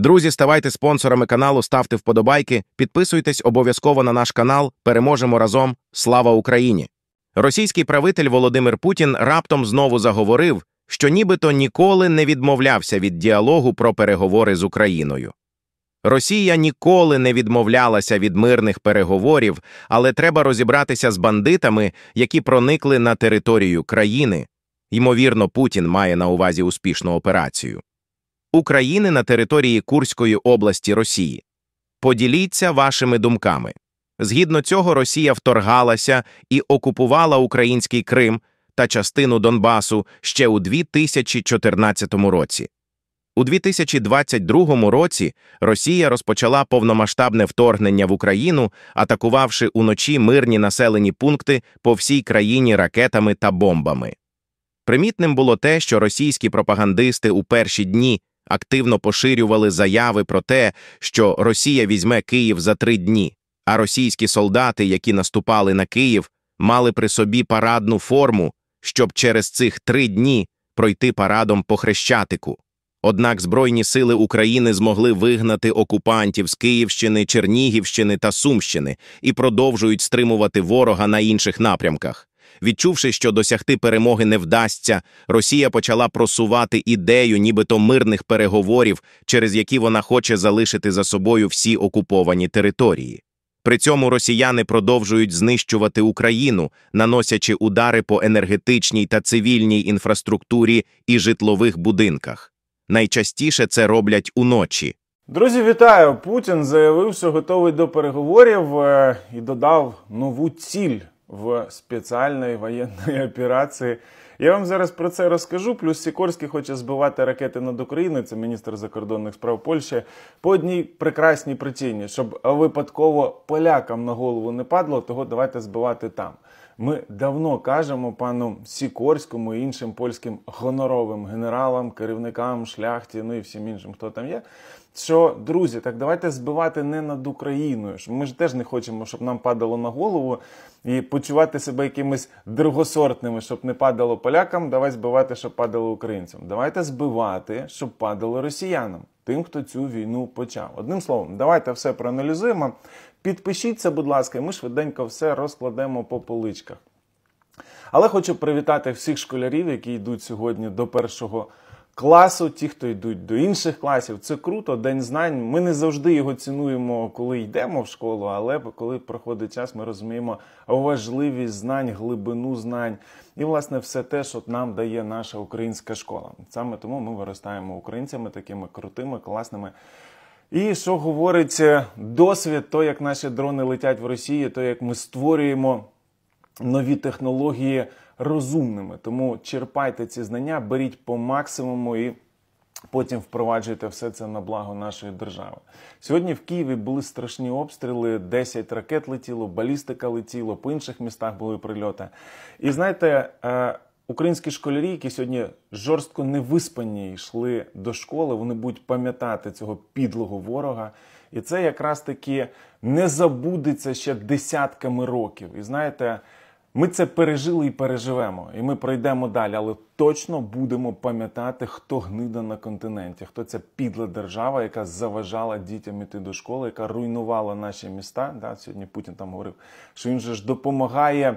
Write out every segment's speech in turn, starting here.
Друзі, ставайте спонсорами каналу, ставте вподобайки, підписуйтесь обов'язково на наш канал. Переможемо разом. Слава Україні! Російський правитель Володимир Путін раптом знову заговорив, що нібито ніколи не відмовлявся від діалогу про переговори з Україною. Росія ніколи не відмовлялася від мирних переговорів, але треба розібратися з бандитами, які проникли на територію країни. Ймовірно, Путін має на увазі успішну операцію. України на території Курської області Росії. Поділіться вашими думками. Згідно цього, Росія вторгалася і окупувала український Крим та частину Донбасу ще у 2014 році. У 2022 році Росія розпочала повномасштабне вторгнення в Україну, атакувавши уночі мирні населені пункти по всій країні ракетами та бомбами. Примітним було те, що російські пропагандисти у перші дні активно поширювали заяви про те, що Росія візьме Київ за три дні, а російські солдати, які наступали на Київ, мали при собі парадну форму, щоб через цих три дні пройти парадом по Хрещатику. Однак Збройні сили України змогли вигнати окупантів з Київщини, Чернігівщини та Сумщини і продовжують стримувати ворога на інших напрямках. Відчувши, що досягти перемоги не вдасться, Росія почала просувати ідею, нібито мирних переговорів, через які вона хоче залишити за собою всі окуповані території. При цьому росіяни продовжують знищувати Україну, наносячи удари по енергетичній та цивільній інфраструктурі і житлових будинках. Найчастіше це роблять уночі. Друзі, вітаю! Путін заявив, що готовий до переговорів е, і додав нову ціль в спеціальної воєнної операції. Я вам зараз про це розкажу. Плюс Сікорський хоче збивати ракети над Україною. Це міністр закордонних справ Польщі. По одній прекрасній причині, щоб випадково полякам на голову не падло, того давайте збивати там. Ми давно кажемо пану Сікорському і іншим польським гоноровим генералам, керівникам, шляхті, ну і всім іншим, хто там є що друзі, так давайте збивати не над Україною. Ми ж теж не хочемо, щоб нам падало на голову і почувати себе якимись другосортними, щоб не падало полякам. Давай збивати, щоб падало українцям. Давайте збивати, щоб падало росіянам, тим, хто цю війну почав. Одним словом, давайте все проаналізуємо. Підпишіться, будь ласка, і ми швиденько все розкладемо по поличках. Але хочу привітати всіх школярів, які йдуть сьогодні до першого. року класу, ті, хто йдуть до інших класів. Це круто, день знань. Ми не завжди його цінуємо, коли йдемо в школу, але коли проходить час, ми розуміємо важливість знань, глибину знань. І, власне, все те, що нам дає наша українська школа. Саме тому ми виростаємо українцями такими крутими, класними. І що говорить е, досвід, то як наші дрони летять в Росії, то як ми створюємо нові технології розумними. Тому черпайте ці знання, беріть по максимуму і. Потім впроваджуйте все це на благо нашої держави. Сьогодні в Києві були страшні обстріли, 10 ракет летіло, балістика летіло, по інших містах були прильоти. І знаєте, е, українські школярі, які сьогодні жорстко невиспані йшли до школи, вони будуть пам'ятати цього підлого ворога. І це якраз таки не забудеться ще десятками років. І знаєте. Ми це пережили і переживемо, і ми пройдемо далі, але точно будемо пам'ятати, хто гнида на континенті, хто ця підла держава, яка заважала дітям іти до школи, яка руйнувала наші міста. Да, Сьогодні Путін там говорив, що він же ж допомагає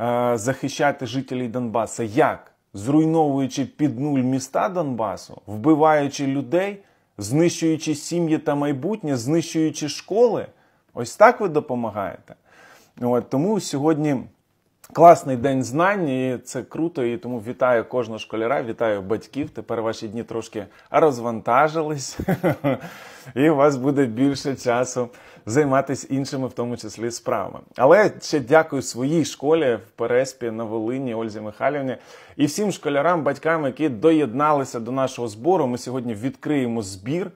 е, захищати жителів Донбаса. Як? Зруйновуючи під нуль міста Донбасу, вбиваючи людей, знищуючи сім'ї та майбутнє, знищуючи школи. Ось так ви допомагаєте. От, Тому сьогодні. Класний день знань, і це круто. І тому вітаю кожного школяра, вітаю батьків. Тепер ваші дні трошки розвантажились, і у вас буде більше часу займатися іншими, в тому числі справами. Але ще дякую своїй школі в Переспі на Волині, Ользі Михайлівні і всім школярам, батькам, які доєдналися до нашого збору. Ми сьогодні відкриємо збір.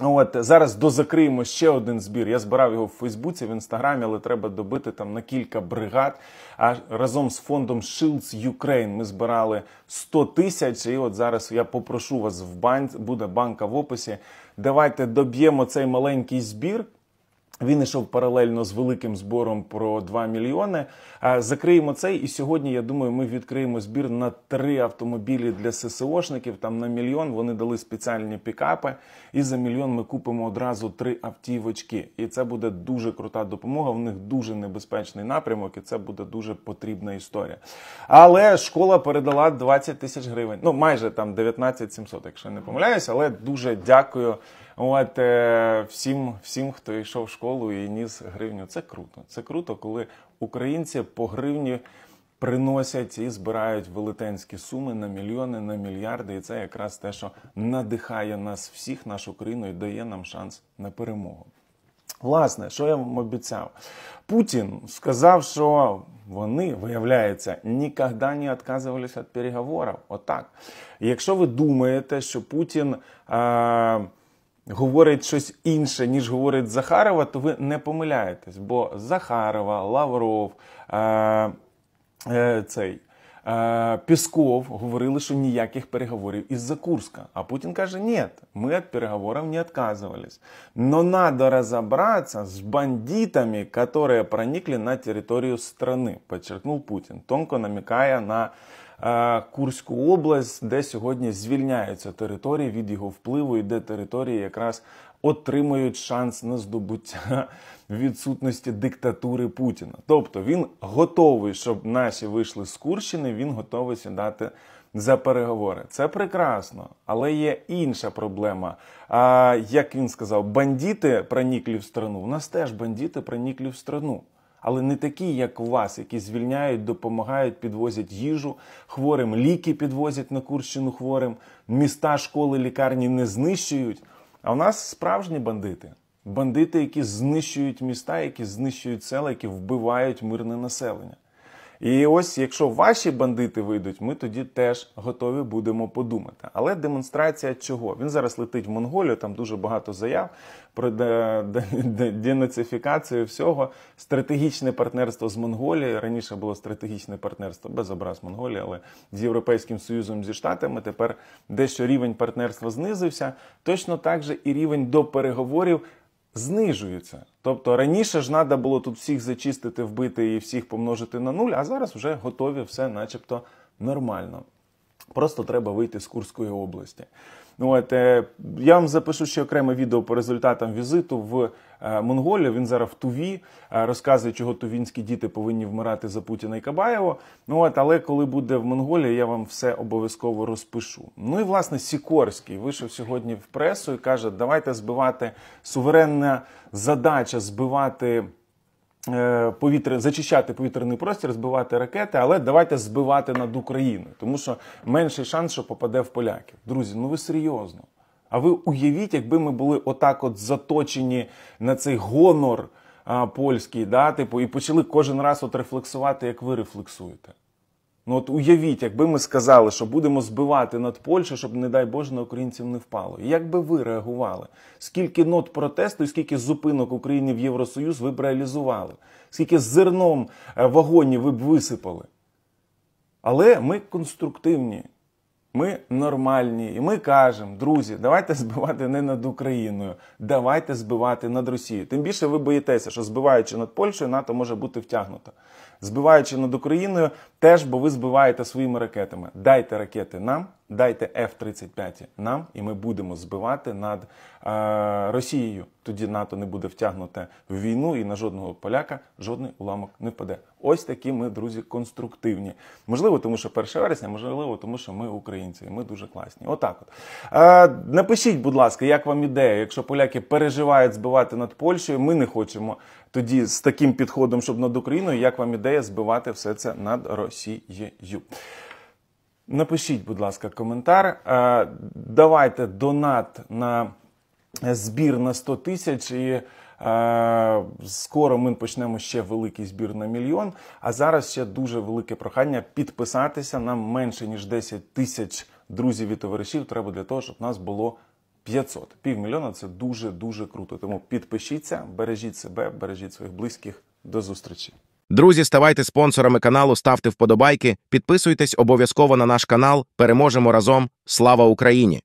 От зараз дозакриємо ще один збір. Я збирав його в Фейсбуці, в інстаграмі, але треба добити там на кілька бригад. А разом з фондом Shields Ukraine ми збирали 100 тисяч. І от зараз я попрошу вас в банк, буде банка в описі. Давайте доб'ємо цей маленький збір. Він йшов паралельно з великим збором про 2 мільйони. Закриємо цей, і сьогодні я думаю, ми відкриємо збір на три автомобілі для ССОшників. Там на мільйон вони дали спеціальні пікапи. І за мільйон ми купимо одразу три автівочки. І це буде дуже крута допомога. В них дуже небезпечний напрямок, і це буде дуже потрібна історія. Але школа передала 20 тисяч гривень. Ну майже там 19 700, якщо не помиляюсь, але дуже дякую. От е, всім, всім, хто йшов в школу і ніс гривню, це круто. Це круто, коли українці по гривні приносять і збирають велетенські суми на мільйони, на мільярди. І це якраз те, що надихає нас всіх, нашу країну, і дає нам шанс на перемогу. Власне, що я вам обіцяв? Путін сказав, що вони, виявляється, ніколи не відказувалися від переговорів. Отак. Якщо ви думаєте, що Путін. Е говорить щось інше, ніж говорить Захарова, то ви не помиляєтесь, бо Захарова, Лавров, е, е, цей. Е, Пісков говорили, що ніяких переговорів із Закурська. А Путін каже, ні, ми від переговорів не відказувались. Но треба розібратися з бандитами, які проникли на територію страны, підчеркнув Путін. Тонко намікає на Е, Курську область, де сьогодні звільняються території від його впливу, і де території якраз отримують шанс на здобуття відсутності диктатури Путіна. Тобто він готовий, щоб наші вийшли з Курщини. Він готовий сідати. За переговори це прекрасно, але є інша проблема. А як він сказав, бандіти проникли в страну. У нас теж бандіти проникли в страну але не такі, як у вас, які звільняють, допомагають, підвозять їжу хворим, ліки підвозять на Курщину хворим, міста, школи, лікарні не знищують. А у нас справжні бандити. Бандити, які знищують міста, які знищують села, які вбивають мирне населення. І ось, якщо ваші бандити вийдуть, ми тоді теж готові будемо подумати. Але демонстрація чого? Він зараз летить в Монголію, там дуже багато заяв про денацифікацію всього. Стратегічне партнерство з Монголією. Раніше було стратегічне партнерство без образ Монголії, але з Європейським Союзом, зі Штатами тепер дещо рівень партнерства знизився. Точно так же і рівень до переговорів знижуються. Тобто раніше ж треба було тут всіх зачистити, вбити і всіх помножити на нуль, а зараз вже готові все, начебто, нормально. Просто треба вийти з Курської області. Ну, от, е, Я вам запишу ще окреме відео по результатам візиту в е, Монголію. Він зараз в Туві е, розказує, чого тувінські діти повинні вмирати за Путіна і Кабаєва. Ну, от, Але коли буде в Монголії, я вам все обов'язково розпишу. Ну і власне Сікорський вийшов сьогодні в пресу і каже, давайте збивати суверенна задача збивати. Е, повітря зачищати повітряний простір, збивати ракети, але давайте збивати над Україною, тому що менший шанс, що попаде в поляків. Друзі, ну ви серйозно. А ви уявіть, якби ми були отак, от заточені на цей гонор а, польський, да, типу, і почали кожен раз от рефлексувати, як ви рефлексуєте. Ну от уявіть, якби ми сказали, що будемо збивати над Польщею, щоб, не дай Боже, на українців не впало. Як би ви реагували? Скільки нот протесту і скільки зупинок України в Євросоюз ви б реалізували? Скільки зерном е, вагонів ви б висипали? Але ми конструктивні. Ми нормальні, і ми кажемо, друзі, давайте збивати не над Україною, давайте збивати над Росією. Тим більше ви боїтеся, що збиваючи над Польщею, НАТО може бути втягнуто. Збиваючи над Україною, теж бо ви збиваєте своїми ракетами. Дайте ракети нам. Дайте F-35 нам, і ми будемо збивати над е, Росією. Тоді НАТО не буде втягнуте в війну, і на жодного поляка жодний уламок не впаде. Ось такі ми, друзі, конструктивні. Можливо, тому що 1 вересня, можливо, тому що ми українці, і ми дуже класні. Отак, от, е, напишіть, будь ласка, як вам ідея, якщо поляки переживають збивати над Польщею, ми не хочемо тоді з таким підходом, щоб над Україною, як вам ідея збивати все це над Росією. Напишіть, будь ласка, коментар. Е, давайте донат на збір на 100 тисяч. І е, скоро ми почнемо ще великий збір на мільйон. А зараз ще дуже велике прохання підписатися. Нам менше ніж 10 тисяч друзів і товаришів. Треба для того, щоб нас було 500. Півмільйона це дуже дуже круто. Тому підпишіться, бережіть себе, бережіть своїх близьких. До зустрічі. Друзі, ставайте спонсорами каналу, ставте вподобайки, підписуйтесь обов'язково на наш канал. Переможемо разом. Слава Україні!